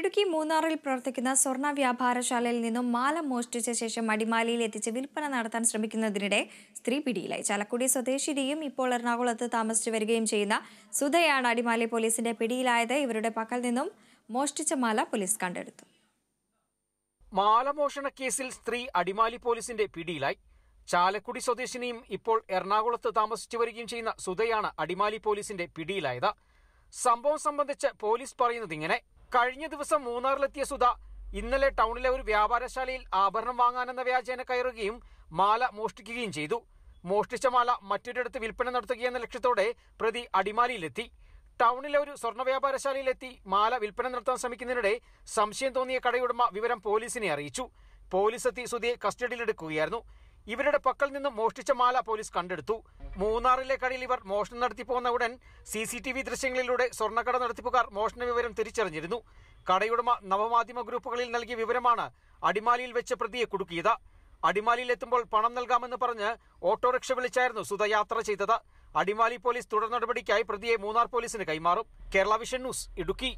ഇടുക്കി മൂന്നാറിൽ പ്രവർത്തിക്കുന്ന സ്വർണ്ണ വ്യാപാരശാലയിൽ നിന്നും മാല മോഷ്ടിച്ച ശേഷം അടിമാലിയിൽ എത്തിച്ച് വിൽപ്പന നടത്താൻ ശ്രമിക്കുന്നതിനിടെ സ്ത്രീ പിടിയിലായി ചാലക്കുടി സ്വദേശിനിയും ഇപ്പോൾ എറണാകുളത്ത് താമസിച്ചു വരികയും ചെയ്യുന്ന സുധയാണ് അടിമാലി പോലീസിന്റെ പിടിയിലായത് ഇവരുടെ പക്കൽ നിന്നും മോഷ്ടിച്ച മാല പോലീസ് കണ്ടെടുത്തു മാലമോഷണ കേസിൽ സ്ത്രീ അടിമാലി പോലീസിന്റെ പിടിയിലായി ചാലക്കുടി സ്വദേശിനിയും ഇപ്പോൾ എറണാകുളത്ത് താമസിച്ചു വരികയും ചെയ്യുന്ന സുധയാണ് അടിമാലി പോലീസിന്റെ പിടിയിലായത് സംഭവം സംബന്ധിച്ച് പോലീസ് പറയുന്നത് ഇങ്ങനെ കഴിഞ്ഞ ദിവസം മൂന്നാറിലെത്തിയ സുധ ഇന്നലെ ടൗണിലെ ഒരു വ്യാപാരശാലയിൽ ആഭരണം വാങ്ങാനെന്ന വ്യാജേന കയറുകയും മാല മോഷ്ടിക്കുകയും ചെയ്തു മോഷ്ടിച്ച മാല മറ്റൊരിടത്ത് വിൽപ്പന നടത്തുകയെന്ന ലക്ഷ്യത്തോടെ പ്രതി അടിമാലിയിലെത്തി ടൗണിലെ ഒരു സ്വർണ്ണ വ്യാപാരശാലയിലെത്തി മാല വിൽപ്പന നടത്താൻ ശ്രമിക്കുന്നതിനിടെ സംശയം തോന്നിയ കടയുടമ വിവരം പോലീസിനെ അറിയിച്ചു പോലീസ് എത്തി സുധിയെ കസ്റ്റഡിയിലെടുക്കുകയായിരുന്നു ഇവരുടെ പക്കൽ നിന്നും മോഷ്ടിച്ച മാല പോലീസ് കണ്ടെടുത്തു മൂന്നാറിലെ കടയിൽ ഇവർ മോഷണം നടത്തി പോകുന്ന ഉടൻ സി സി ടി വി ദൃശ്യങ്ങളിലൂടെ സ്വർണ്ണക്കട നടത്തിപ്പുകാർ മോഷണ വിവരം തിരിച്ചറിഞ്ഞിരുന്നു കടയുടമ നവമാധ്യമ ഗ്രൂപ്പുകളിൽ നൽകിയ വിവരമാണ് അടിമാലിയിൽ വെച്ച് പ്രതിയെ കുടുക്കിയത് അടിമാലിയിൽ എത്തുമ്പോൾ പണം നൽകാമെന്ന് പറഞ്ഞ് ഓട്ടോറിക്ഷ വിളിച്ചായിരുന്നു സുധ യാത്ര ചെയ്തത് അടിമാലി പോലീസ് തുടർ നടപടിക്കായി പ്രതിയെ മൂന്നാർ പോലീസിന് കൈമാറും കേരള വിഷൻ ന്യൂസ് ഇടുക്കി